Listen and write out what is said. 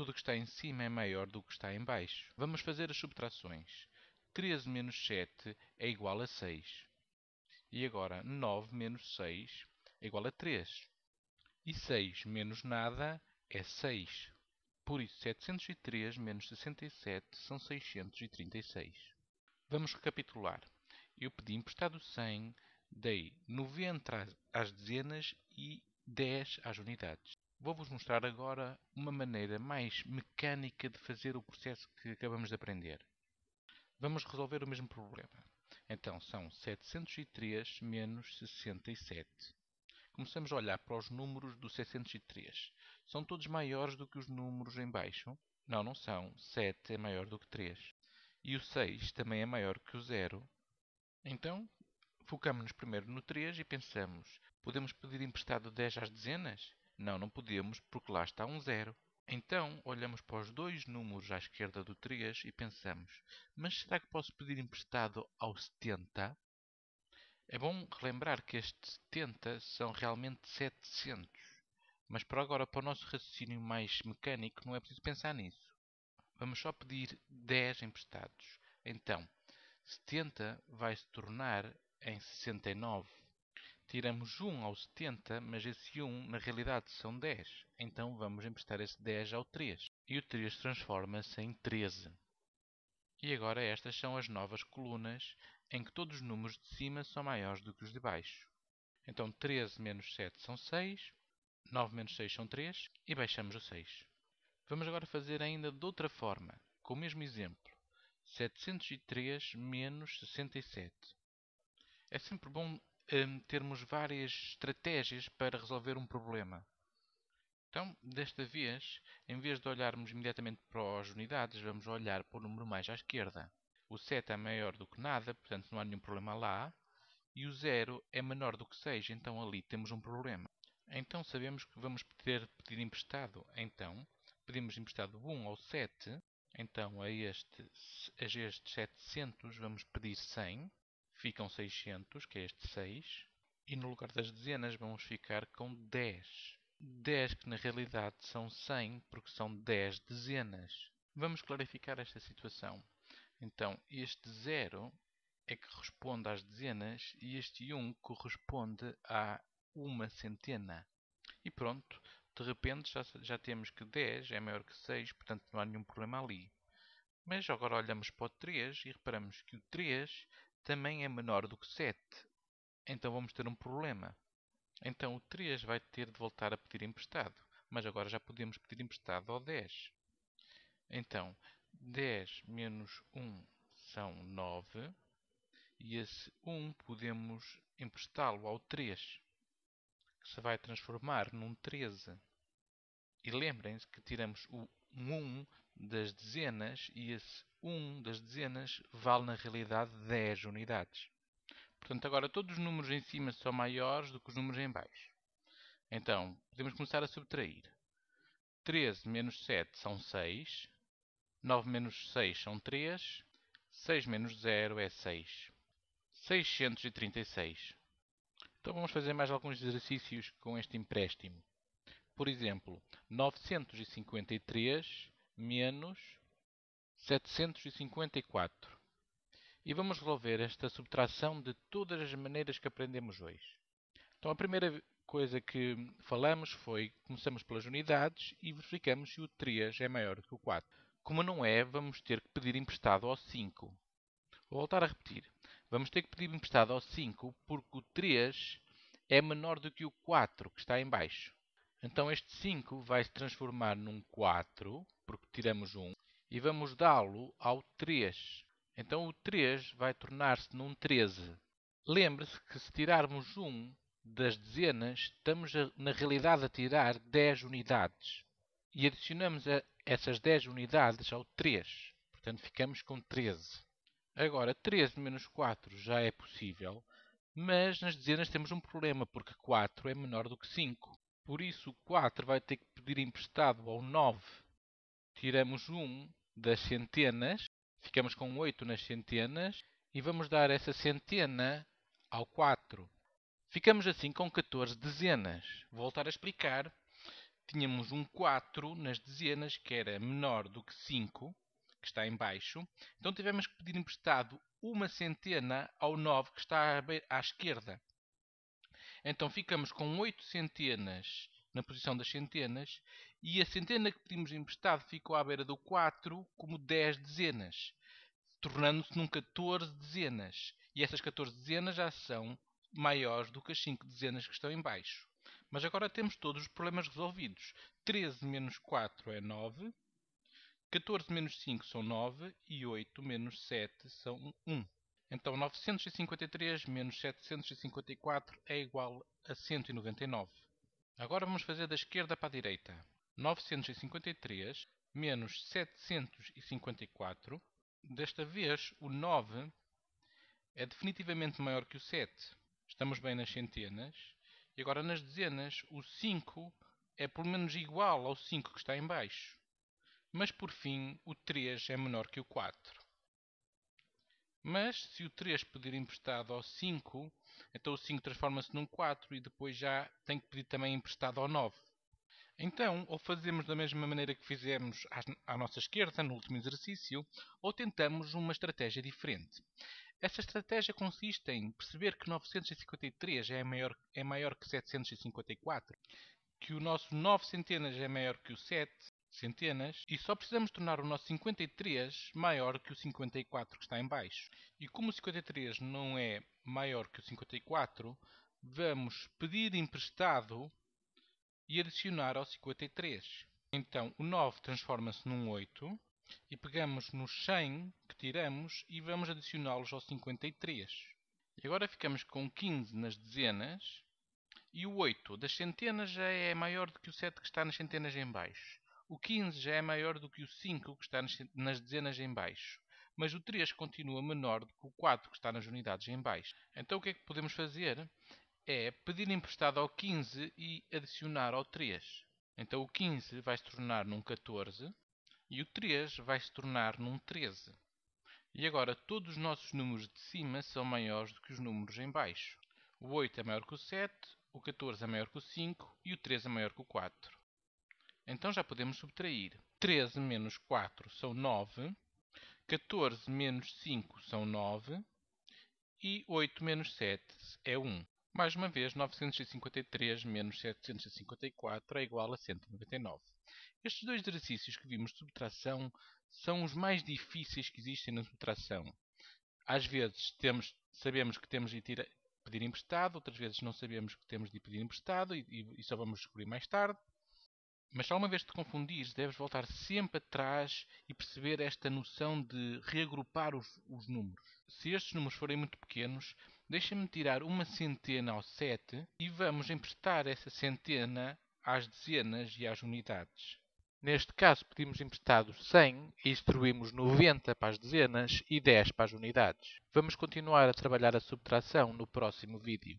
Tudo o que está em cima é maior do que está em baixo. Vamos fazer as subtrações. 13 menos 7 é igual a 6. E agora 9 menos 6 é igual a 3. E 6 menos nada é 6. Por isso, 703 menos 67 são 636. Vamos recapitular. Eu pedi emprestado 100, dei 90 às dezenas e 10 às unidades. Vou-vos mostrar agora uma maneira mais mecânica de fazer o processo que acabamos de aprender. Vamos resolver o mesmo problema. Então, são 703 menos 67. Começamos a olhar para os números do 703. São todos maiores do que os números em baixo? Não, não são. 7 é maior do que 3. E o 6 também é maior que o 0. Então, focamos-nos primeiro no 3 e pensamos, podemos pedir emprestado 10 às dezenas? Não, não podemos, porque lá está um zero. Então, olhamos para os dois números à esquerda do 3 e pensamos, mas será que posso pedir emprestado ao 70? É bom relembrar que estes 70 são realmente 700, mas para agora, para o nosso raciocínio mais mecânico, não é preciso pensar nisso. Vamos só pedir 10 emprestados. Então, 70 vai se tornar em 69 tiramos 1 ao 70, mas esse 1 na realidade são 10. Então vamos emprestar esse 10 ao 3. E o 3 transforma-se em 13. E agora estas são as novas colunas, em que todos os números de cima são maiores do que os de baixo. Então 13 menos 7 são 6, 9 menos 6 são 3 e baixamos o 6. Vamos agora fazer ainda de outra forma, com o mesmo exemplo. 703 menos 67. É sempre bom um, termos várias estratégias para resolver um problema. Então, desta vez, em vez de olharmos imediatamente para as unidades, vamos olhar para o número mais à esquerda. O 7 é maior do que nada, portanto não há nenhum problema lá. E o 0 é menor do que 6, então ali temos um problema. Então sabemos que vamos ter pedir emprestado. Então, pedimos emprestado 1 ou 7. Então, a, este, a estes 700 vamos pedir 100 ficam 600, que é este 6, e no lugar das dezenas vamos ficar com 10. 10 que na realidade são 100, porque são 10 dezenas. Vamos clarificar esta situação. Então, este 0 é que corresponde às dezenas e este 1 corresponde a uma centena. E pronto, de repente já, já temos que 10 é maior que 6, portanto não há nenhum problema ali. Mas agora olhamos para o 3 e reparamos que o 3 também é menor do que 7. Então vamos ter um problema. Então o 3 vai ter de voltar a pedir emprestado. Mas agora já podemos pedir emprestado ao 10. Então, 10 menos 1 são 9. E esse 1 podemos emprestá-lo ao 3, que se vai transformar num 13. E lembrem-se que tiramos o 1 das dezenas e esse 1 das dezenas vale na realidade 10 unidades. Portanto, agora todos os números em cima são maiores do que os números em baixo. Então, podemos começar a subtrair. 13 menos 7 são 6. 9 menos 6 são 3. 6 menos 0 é 6. 636. Então vamos fazer mais alguns exercícios com este empréstimo. Por exemplo, 953 menos 754. E vamos resolver esta subtração de todas as maneiras que aprendemos hoje. Então a primeira coisa que falamos foi, começamos pelas unidades e verificamos se o 3 é maior que o 4. Como não é, vamos ter que pedir emprestado ao 5. Vou voltar a repetir. Vamos ter que pedir emprestado ao 5 porque o 3 é menor do que o 4 que está em baixo. Então este 5 vai se transformar num 4, porque tiramos 1, e vamos dá-lo ao 3. Então o 3 vai tornar-se num 13. Lembre-se que se tirarmos 1 das dezenas, estamos a, na realidade a tirar 10 unidades. E adicionamos a, essas 10 unidades ao 3. Portanto, ficamos com 13. Agora, 13 menos 4 já é possível, mas nas dezenas temos um problema, porque 4 é menor do que 5. Por isso, o 4 vai ter que pedir emprestado ao 9. Tiramos 1 das centenas, ficamos com 8 nas centenas e vamos dar essa centena ao 4. Ficamos assim com 14 dezenas. Vou voltar a explicar. Tínhamos um 4 nas dezenas, que era menor do que 5, que está em baixo. Então tivemos que pedir emprestado uma centena ao 9, que está à esquerda. Então ficamos com 8 centenas na posição das centenas e a centena que pedimos emprestado ficou à beira do 4 como 10 dezenas, tornando-se num 14 dezenas. E essas 14 dezenas já são maiores do que as 5 dezenas que estão em baixo. Mas agora temos todos os problemas resolvidos. 13 menos 4 é 9, 14 menos 5 são 9 e 8 menos 7 são 1. Então 953 menos 754 é igual a 199. Agora vamos fazer da esquerda para a direita. 953 menos 754. Desta vez o 9 é definitivamente maior que o 7. Estamos bem nas centenas. E agora nas dezenas o 5 é pelo menos igual ao 5 que está em baixo. Mas por fim o 3 é menor que o 4. Mas se o 3 pedir emprestado ao 5, então o 5 transforma-se num 4 e depois já tem que pedir também emprestado ao 9. Então, ou fazemos da mesma maneira que fizemos à nossa esquerda no último exercício, ou tentamos uma estratégia diferente. Essa estratégia consiste em perceber que 953 é maior, é maior que 754, que o nosso 9 centenas é maior que o 7 centenas, e só precisamos tornar o nosso 53 maior que o 54 que está em baixo. E como o 53 não é maior que o 54, vamos pedir emprestado e adicionar ao 53. Então o 9 transforma-se num 8 e pegamos no 100 que tiramos e vamos adicioná-los ao 53. E agora ficamos com 15 nas dezenas e o 8 das centenas já é maior do que o 7 que está nas centenas em baixo. O 15 já é maior do que o 5, que está nas dezenas em baixo. Mas o 3 continua menor do que o 4, que está nas unidades em baixo. Então o que é que podemos fazer? É pedir emprestado ao 15 e adicionar ao 3. Então o 15 vai se tornar num 14 e o 3 vai se tornar num 13. E agora todos os nossos números de cima são maiores do que os números em baixo. O 8 é maior que o 7, o 14 é maior que o 5 e o 3 é maior que o 4. Então já podemos subtrair. 13 menos 4 são 9. 14 menos 5 são 9. E 8 menos 7 é 1. Mais uma vez, 953 menos 754 é igual a 199. Estes dois exercícios que vimos de subtração são os mais difíceis que existem na subtração. Às vezes temos, sabemos que temos de tirar, pedir emprestado, outras vezes não sabemos que temos de pedir emprestado e, e, e só vamos descobrir mais tarde. Mas só uma vez te confundires, deves voltar sempre atrás e perceber esta noção de reagrupar os, os números. Se estes números forem muito pequenos, deixa-me tirar uma centena ao 7 e vamos emprestar essa centena às dezenas e às unidades. Neste caso, pedimos emprestado 100 e instruímos 90 para as dezenas e 10 para as unidades. Vamos continuar a trabalhar a subtração no próximo vídeo.